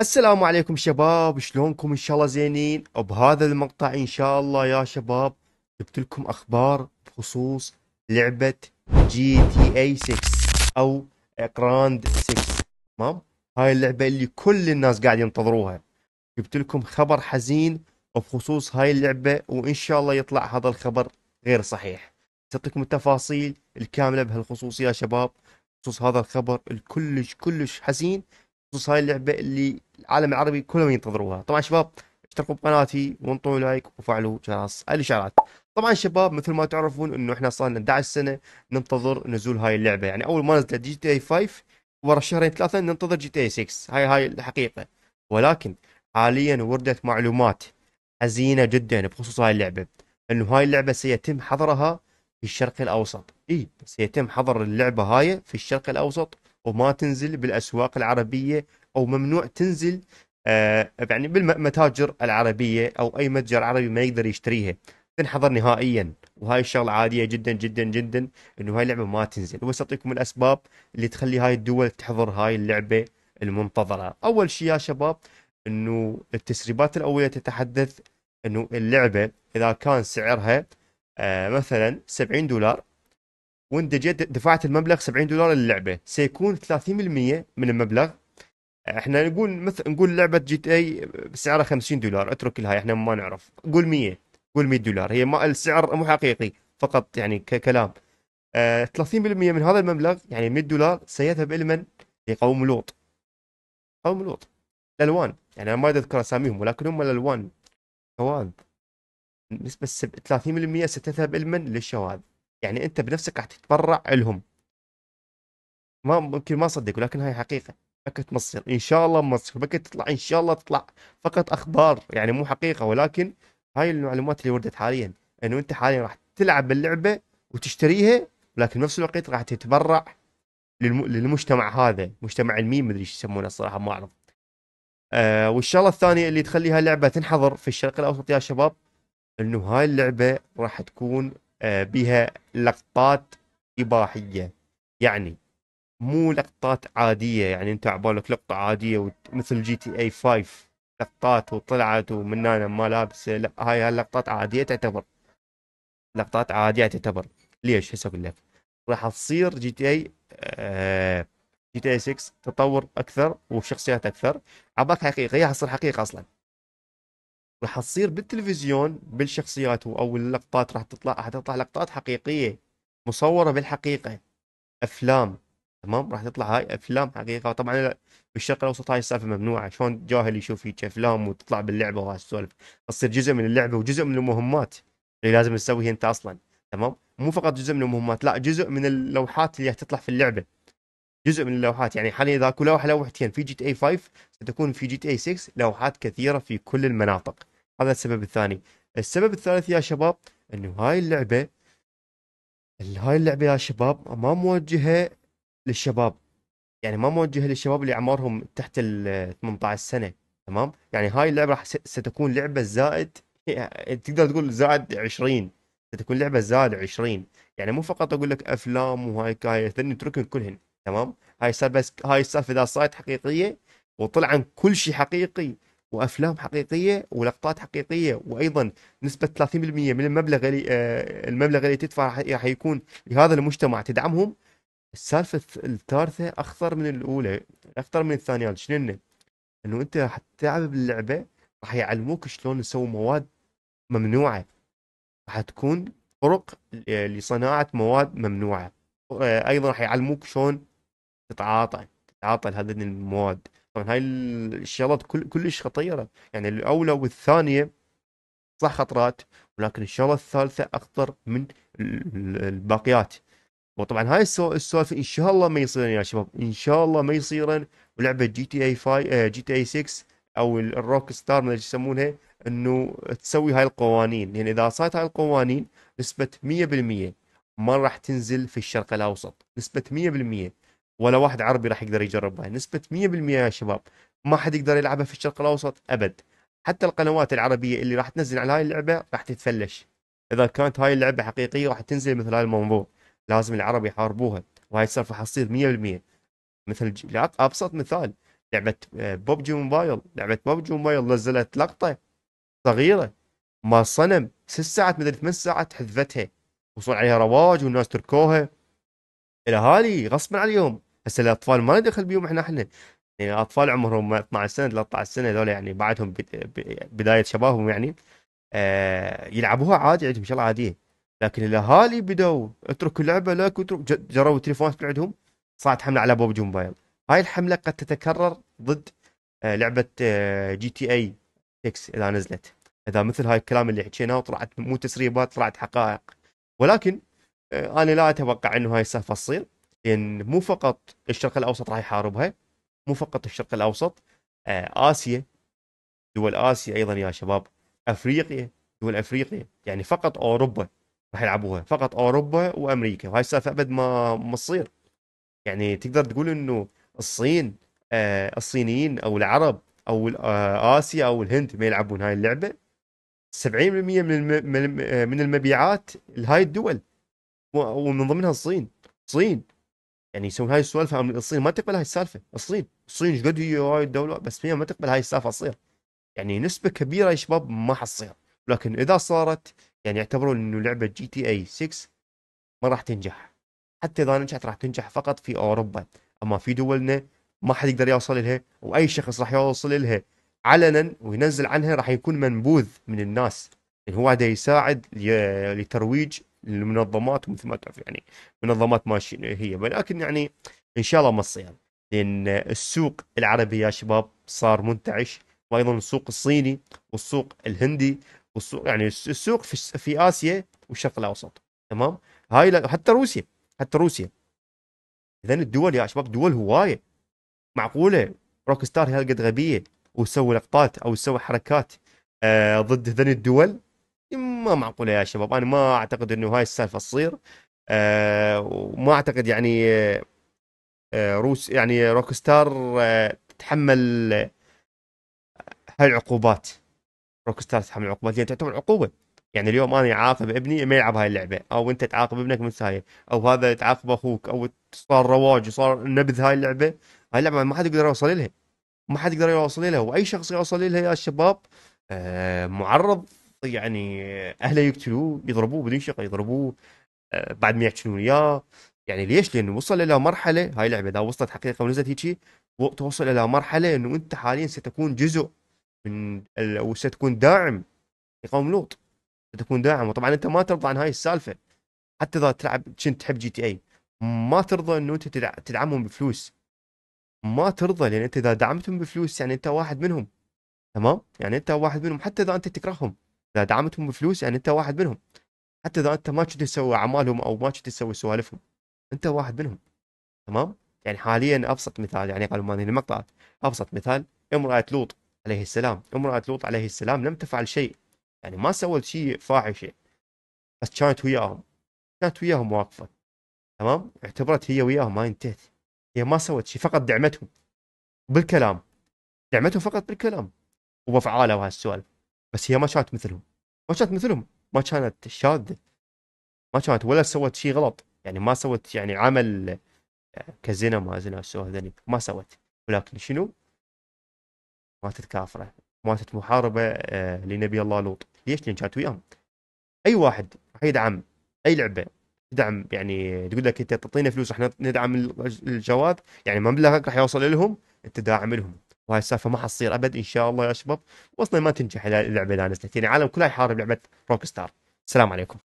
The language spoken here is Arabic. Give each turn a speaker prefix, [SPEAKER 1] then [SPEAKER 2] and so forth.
[SPEAKER 1] السلام عليكم شباب شلونكم ان شاء الله زينين وبهذا المقطع ان شاء الله يا شباب جبت لكم اخبار بخصوص لعبة جي تي اي 6 او جراند 6 تمام هاي اللعبة اللي كل الناس قاعد ينتظروها جبت لكم خبر حزين بخصوص هاي اللعبة وان شاء الله يطلع هذا الخبر غير صحيح تعطيكم التفاصيل الكاملة بهالخصوص يا شباب بخصوص هذا الخبر الكلش كلش حزين خصوص هاي اللعبه اللي العالم العربي كلهم ينتظروها طبعا شباب اشتركوا بقناتي وانطوا لايك وفعلوا جرس الاشعارات طبعا شباب مثل ما تعرفون انه احنا صار لنا 11 سنه ننتظر نزول هاي اللعبه يعني اول ما نزلت جي تي اي 5 ورا شهرين ثلاثه ننتظر جي تي اي 6 هاي هاي الحقيقه ولكن حاليا وردت معلومات حزينه جدا بخصوص هاي اللعبه انه هاي اللعبه سيتم حظرها في الشرق الاوسط اي سيتم حظر اللعبه هاي في الشرق الاوسط وما تنزل بالاسواق العربيه او ممنوع تنزل آه، يعني بالمتاجر العربيه او اي متجر عربي ما يقدر يشتريها تنحظر نهائيا وهاي الشغله عاديه جدا جدا جدا انه هاي اللعبه ما تنزل بس اعطيكم الاسباب اللي تخلي هاي الدول تحظر هاي اللعبه المنتظره اول شيء يا شباب انه التسريبات الاوليه تتحدث انه اللعبه اذا كان سعرها آه، مثلا 70 دولار وانت جيت دفعت المبلغ 70 دولار للعبه سيكون 30% من المبلغ احنا نقول مثل نقول لعبه جي تي اي بسعرها 50 دولار اترك الهاي احنا ما نعرف قول 100 قول 100 دولار هي ما السعر مو حقيقي فقط يعني ككلام آه 30% من هذا المبلغ يعني 100 دولار سيذهب لمن؟ لقوم لوط قوم لوط الالوان يعني انا ما اذكر اساميهم ولكن هم الالوان شواذ نسبة 30% ستذهب لمن؟ للشواذ يعني انت بنفسك راح تتبرع لهم ما ممكن ما اصدق ولكن هاي حقيقه فكت مصر ان شاء الله مصر فكت تطلع ان شاء الله تطلع فقط اخبار يعني مو حقيقه ولكن هاي المعلومات اللي وردت حاليا انه انت حاليا راح تلعب اللعبه وتشتريها ولكن بنفس الوقت راح تتبرع للم... للمجتمع هذا مجتمع الميم مدري ايش يسمونه الصراحه ما اعرف آه والشغله الثانيه اللي تخلي هاي اللعبه تنحظر في الشرق الاوسط يا شباب انه هاي اللعبه راح تكون آه، بها لقطات إباحية يعني مو لقطات عادية يعني انت عبالك لقطة عادية مثل جي تي اي 5 لقطات وطلعت ومن هنا لابسه لا هاي هاللقطات عادية تعتبر لقطات عادية تعتبر ليش هسه اقول لك راح تصير جي تي اي آه جي تي اي 6 تطور اكثر وشخصيات اكثر عباك حقيقة هي حصل حقيقة اصلا راح تصير بالتلفزيون بالشخصيات او اللقطات راح تطلع راح تطلع لقطات حقيقيه مصوره بالحقيقه افلام تمام راح تطلع هاي افلام حقيقه طبعا بالشرق الاوسط هاي السالفه ممنوعه شلون جاهل يشوف هيك افلام وتطلع باللعبه وهاي السوالف تصير جزء من اللعبه وجزء من المهمات اللي لازم تسويها انت اصلا تمام مو فقط جزء من المهمات لا جزء من اللوحات اللي تطلع في اللعبه جزء من اللوحات يعني حاليا اذا اكو لوحه لوحتين في جي تي اي 5 ستكون في جي تي اي 6 لوحات كثيره في كل المناطق هذا السبب الثاني السبب الثالث يا شباب انه هاي اللعبه هاي اللعبه يا شباب ما موجهه للشباب يعني ما موجهه للشباب اللي اعمارهم تحت ال 18 سنه تمام يعني هاي اللعبه راح ستكون لعبه زائد يعني تقدر تقول زائد 20 ستكون لعبه زائد 20 يعني مو فقط اقول لك افلام وهاي كاي ثاني اتركن كلهن تمام هاي صار بس هاي السالفه اذا صارت حقيقيه وطلع عن كل شيء حقيقي وافلام حقيقيه ولقطات حقيقيه وايضا نسبه 30% من المبلغ اللي آه، المبلغ اللي تدفع راح يكون لهذا المجتمع تدعمهم السالفه الثالثه اخطر من الاولى اخطر من الثانيه شنو انه انت راح تلعب باللعبه راح يعلموك شلون تسوي مواد ممنوعه راح تكون طرق لصناعه مواد ممنوعه آه، ايضا راح يعلموك شلون تتعاطى تتعاطى هذه المواد طبعا هاي الشغلات كل كلش خطيره يعني الاولى والثانيه صح خطرات ولكن الشغله الثالثه اخطر من الباقيات وطبعا هاي السوالف ان شاء الله ما يصيرن يا شباب ان شاء الله ما يصيرن ولعبه جي تي اي 5 آه، جي تي اي 6 او الروك ستار ما يسمونها انه تسوي هاي القوانين لان يعني اذا صارت هاي القوانين نسبه 100% ما راح تنزل في الشرق الاوسط نسبه 100% ولا واحد عربي راح يقدر يجربها نسبه 100% يا شباب ما حد يقدر يلعبها في الشرق الاوسط ابد حتى القنوات العربيه اللي راح تنزل على هاي اللعبه راح تتفلش اذا كانت هاي اللعبه حقيقيه راح تنزل مثل هاي المنظور لازم العرب يحاربوها وهاي السالفه حتصير 100% مثل ابسط مثال لعبه آه، ببجي موبايل لعبه ببجي موبايل نزلت لقطه صغيره ما صنم ست ساعات مدري ثمان ساعات حذفتها وصل عليها رواج والناس تركوها الاهالي غصبا عليهم هسه الاطفال ما ندخل بيهم احنا احنا يعني الاطفال عمرهم 12 سنه 13 سنه هذول يعني بعدهم بدايه شبابهم يعني آه يلعبوها عادي عندهم شغله عاديه لكن الاهالي بدوا اتركوا اللعبه لك واترك جروا التليفونات من عندهم صارت حمله على بوب موبايل هاي الحمله قد تتكرر ضد آه لعبه آه جي تي اي 6 اذا نزلت اذا مثل هاي الكلام اللي حكيناه وطلعت مو تسريبات طلعت حقائق ولكن آه، انا لا اتوقع انه هاي السالفه تصير لان مو فقط الشرق الاوسط راح يحاربها مو فقط الشرق الاوسط آه، اسيا دول اسيا ايضا يا شباب افريقيا دول افريقيا يعني فقط اوروبا راح يلعبوها فقط اوروبا وامريكا وهاي السالفه ابد ما ما تصير يعني تقدر تقول انه الصين آه الصينيين او العرب او آه اسيا او الهند ما يلعبون هاي اللعبه 70% من آه، من المبيعات لهاي الدول ومن ضمنها الصين الصين يعني يسوون هاي السوالف الصين ما تقبل هاي السالفه الصين الصين ايش قد هي هاي الدوله بس هي ما تقبل هاي السالفه تصير يعني نسبه كبيره يا شباب ما حتصير لكن اذا صارت يعني اعتبروا انه لعبه جي تي اي 6 ما راح تنجح حتى اذا نجحت راح تنجح فقط في اوروبا اما في دولنا ما حد يقدر يوصل لها واي شخص راح يوصل لها علنا وينزل عنها راح يكون منبوذ من الناس يعني هو هذا يساعد لترويج المنظمات ومثل ما تعرف يعني منظمات ماشية هي ولكن يعني ان شاء الله ما تصير لان السوق العربي يا شباب صار منتعش وايضا السوق الصيني والسوق الهندي والسوق يعني السوق في, في اسيا والشرق الاوسط تمام هاي حتى روسيا حتى روسيا اذا الدول يا شباب دول هوايه معقوله روك ستار هالقد غبيه وتسوي لقطات او تسوي حركات آه ضد هذين الدول ما معقوله يا شباب انا ما اعتقد انه هاي السالفه تصير أه وما اعتقد يعني أه روس يعني روك ستار أه تتحمل هاي العقوبات روك ستار تتحمل العقوبات لان يعني تعتبر عقوبه يعني اليوم انا اعاقب ابني ما يلعب هاي اللعبه او انت تعاقب ابنك مثل هاي او هذا تعاقب اخوك او صار رواج وصار نبذ هاي اللعبه هاي اللعبه ما حد يقدر يوصل لها ما حد يقدر يوصل لها واي شخص يوصل لها يا شباب آه، معرض يعني اهله يقتلوه يضربوه شقه يضربوه آه، بعد ما يعتنون وياه يعني ليش؟ لانه وصل الى مرحله هاي لعبه اذا وصلت حقيقه ونزلت هيجي توصل الى مرحله انه انت حاليا ستكون جزء من او ستكون داعم لقوم لوط ستكون داعم وطبعا انت ما ترضى عن هاي السالفه حتى اذا تلعب كنت تحب جي تي اي ما ترضى انه انت تدعمهم بفلوس ما ترضى لان انت اذا دعمتهم بفلوس يعني انت واحد منهم تمام يعني انت واحد منهم حتى اذا انت تكرههم اذا دعمتهم بفلوس يعني انت واحد منهم حتى اذا انت ما كنت تسوي اعمالهم او ما كنت تسوي سوالفهم انت واحد منهم تمام يعني حاليا ابسط مثال يعني قالوا ماني المقطع ابسط مثال امراه لوط عليه السلام امراه لوط عليه السلام لم تفعل شيء يعني ما سوت شيء فاحشه بس كانت وياهم كانت وياهم واقفه تمام اعتبرت هي وياهم ما انتهت هي ما سوت شيء فقط دعمتهم بالكلام دعمتهم فقط بالكلام وبفعاله وهالسؤال بس هي ما كانت مثلهم ما كانت مثلهم ما كانت شاذه ما كانت ولا سوت شيء غلط يعني ما سوت يعني عمل آه، كزنا ما زنا سوى ذنب ما سوت ولكن شنو؟ ماتت كافره ماتت محاربه آه، لنبي الله لوط ليش؟ لان كانت وياهم اي واحد راح يدعم اي لعبه تدعم يعني تقول لك انت تعطينا فلوس احنا ندعم الجواد يعني مبلغك راح يوصل لهم انت داعم لهم وهاي السالفه ما حتصير ابد ان شاء الله يا شباب واصلا ما تنجح اللعبه اذا نزلت يعني العالم كلها يحارب لعبه روك ستار السلام عليكم